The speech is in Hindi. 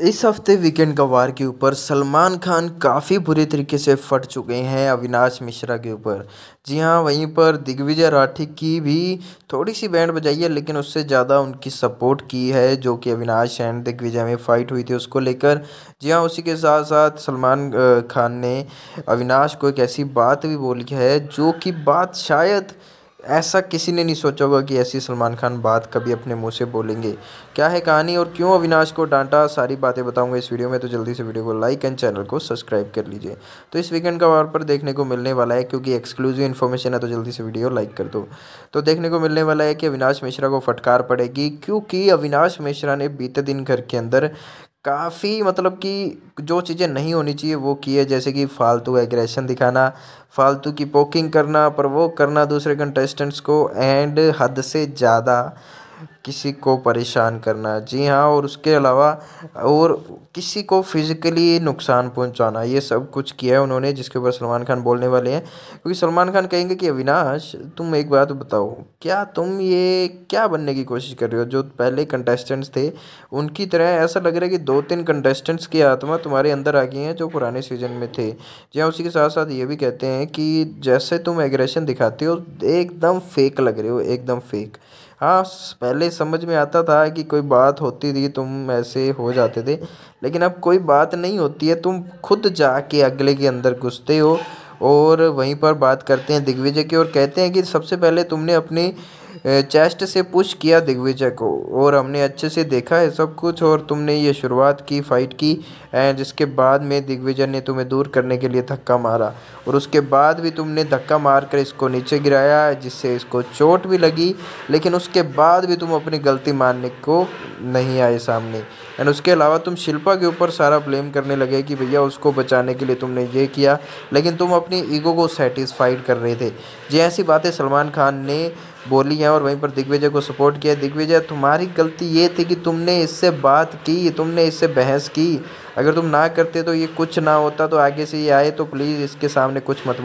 इस हफ्ते वीकेंड का वार के ऊपर सलमान खान काफ़ी बुरे तरीके से फट चुके हैं अविनाश मिश्रा के ऊपर जी हाँ वहीं पर दिग्विजय राठी की भी थोड़ी सी बैंड बजाई है लेकिन उससे ज़्यादा उनकी सपोर्ट की है जो कि अविनाश एंड दिग्विजय में फ़ाइट हुई थी उसको लेकर जी हाँ उसी के साथ साथ सलमान खान ने अविनाश को एक ऐसी बात भी बोली है जो कि बात शायद ऐसा किसी ने नहीं सोचा होगा कि ऐसी सलमान खान बात कभी अपने मुंह से बोलेंगे क्या है कहानी और क्यों अविनाश को डांटा सारी बातें बताऊंगा इस वीडियो में तो जल्दी से वीडियो को लाइक एंड चैनल को सब्सक्राइब कर लीजिए तो इस वीकेंड का वार पर देखने को मिलने वाला है क्योंकि एक्सक्लूसिव इन्फॉर्मेशन है तो जल्दी से वीडियो लाइक कर दो तो देखने को मिलने वाला है कि अविनाश मिश्रा को फटकार पड़ेगी क्योंकि अविनाश मिश्रा ने बीते दिन घर के अंदर काफ़ी मतलब कि जो चीज़ें नहीं होनी चाहिए वो की है जैसे कि फालतू एग्रेशन दिखाना फालतू की पोकिंग करना प्रवोक करना दूसरे कंटेस्टेंट्स को एंड हद से ज़्यादा किसी को परेशान करना जी हाँ और उसके अलावा और किसी को फिज़िकली नुकसान पहुंचाना ये सब कुछ किया है उन्होंने जिसके ऊपर सलमान खान बोलने वाले हैं क्योंकि सलमान खान कहेंगे कि अविनाश तुम एक बात बताओ क्या तुम ये क्या बनने की कोशिश कर रहे हो जो पहले कंटेस्टेंट्स थे उनकी तरह ऐसा लग रहा है कि दो तीन कंटेस्टेंट्स की आत्मा तुम्हारे अंदर आ गई हैं जो पुराने सीजन में थे जी हाँ उसी के साथ साथ ये भी कहते हैं कि जैसे तुम एग्रेशन दिखाते हो एकदम फेक लग रहे हो एकदम फेक हाँ पहले समझ में आता था कि कोई बात होती थी तुम ऐसे हो जाते थे लेकिन अब कोई बात नहीं होती है तुम खुद जाके अगले के अंदर घुसते हो और वहीं पर बात करते हैं दिग्विजय की और कहते हैं कि सबसे पहले तुमने अपनी चेस्ट से पुश किया दिग्विजय को और हमने अच्छे से देखा है सब कुछ और तुमने ये शुरुआत की फाइट की एंड जिसके बाद में दिग्विजय ने तुम्हें दूर करने के लिए धक्का मारा और उसके बाद भी तुमने धक्का मार कर इसको नीचे गिराया जिससे इसको चोट भी लगी लेकिन उसके बाद भी तुम अपनी गलती मानने को नहीं आए सामने एंड उसके अलावा तुम शिल्पा के ऊपर सारा ब्लेम करने लगे कि भैया उसको बचाने के लिए तुमने ये किया लेकिन तुम अपनी ईगो को सेटिस्फाइड कर रहे थे जी ऐसी बातें सलमान खान ने बोली है और वहीं पर दिग्विजय को सपोर्ट किया दिग्विजय तुम्हारी गलती ये थी कि तुमने इससे बात की तुमने इससे बहस की अगर तुम ना करते तो ये कुछ ना होता तो आगे से ये आए तो प्लीज़ इसके सामने कुछ मत